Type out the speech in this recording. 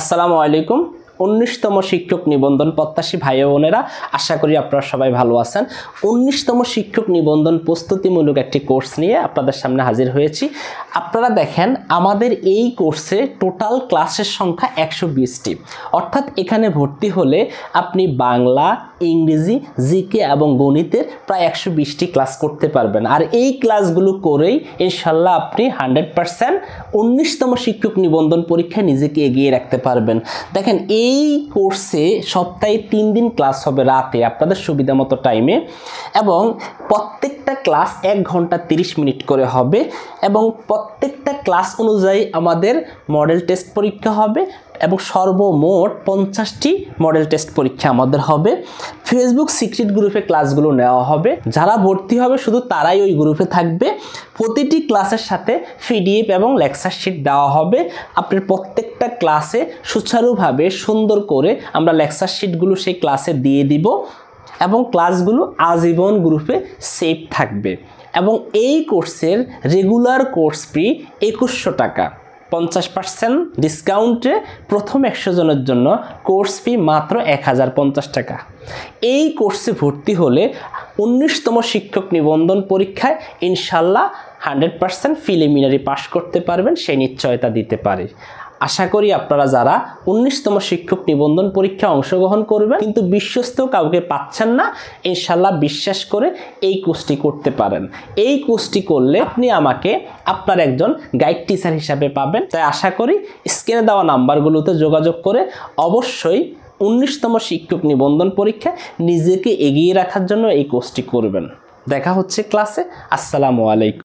আসসালামু আলাইকুম উনিশতম শিক্ষক নিবন্ধন প্রত্যাশী ভাই বোনেরা আশা করি আপনারা সবাই ভালো আছেন উনিশতম শিক্ষক নিবন্ধন প্রস্তুতিমূলক একটি কোর্স নিয়ে আপনাদের সামনে হাজির হয়েছি আপনারা দেখেন আমাদের এই কোর্সে টোটাল ক্লাসের সংখ্যা একশো বিশটি অর্থাৎ এখানে ভর্তি হলে আপনি বাংলা ইংরেজি জিকে এবং গণিতের প্রায় একশো বিশটি ক্লাস করতে পারবেন আর এই ক্লাসগুলো করেই ইনশাল্লাহ আপনি হান্ড্রেড পারসেন্ট উনিশতম শিক্ষক নিবন্ধন পরীক্ষায় নিজেকে এগিয়ে রাখতে পারবেন দেখেন এই কোর্সে সপ্তাহে তিন দিন ক্লাস হবে রাতে আপনাদের সুবিধা মতো টাইমে এবং প্রত্যেকটা ক্লাস এক ঘন্টা তিরিশ মিনিট করে হবে এবং প্রত্যেকটা ক্লাস অনুযায়ী আমাদের মডেল টেস্ট পরীক্ষা হবে এবং সর্বমোট পঞ্চাশটি মডেল টেস্ট পরীক্ষা আমাদের হবে ফেসবুক সিক্রেট গ্রুপে ক্লাসগুলো নেওয়া হবে যারা ভর্তি হবে শুধু তারাই ওই গ্রুপে থাকবে প্রতিটি ক্লাসের সাথে পিডিএফ এবং লেকচার শিট দেওয়া হবে আপনার প্রত্যেকটা ক্লাসে সুচারুভাবে সুন্দর করে আমরা লেকচার শিটগুলো সেই ক্লাসে দিয়ে দিব এবং ক্লাসগুলো আজীবন গ্রুপে সেভ থাকবে এবং এই কোর্সের রেগুলার কোর্স ফি একুশশো টাকা পঞ্চাশ পার্সেন্ট ডিসকাউন্টে প্রথম একশো জনের জন্য কোর্স ফি মাত্র এক হাজার পঞ্চাশ টাকা এই কোর্সে ভর্তি হলে উনিশতম শিক্ষক নিবন্ধন পরীক্ষায় ইনশাল্লাহ হান্ড্রেড পার্সেন্ট প্রিলিমিনারি পাশ করতে পারবেন সেই নিশ্চয়তা দিতে পারে আশা করি আপনারা যারা উনিশতম শিক্ষক নিবন্ধন পরীক্ষা অংশগ্রহণ করবেন কিন্তু বিশ্বস্ত কাউকে পাচ্ছেন না ইনশাল্লাহ বিশ্বাস করে এই কোর্সটি করতে পারেন এই কোর্সটি করলে আপনি আমাকে আপনার একজন গাইড টিচার হিসাবে পাবেন তাই আশা করি স্ক্রিনে দেওয়া নাম্বারগুলোতে যোগাযোগ করে অবশ্যই উনিশতম শিক্ষক নিবন্ধন পরীক্ষায় নিজেকে এগিয়ে রাখার জন্য এই কোর্সটি করবেন দেখা হচ্ছে ক্লাসে আসসালামু আলাইকুম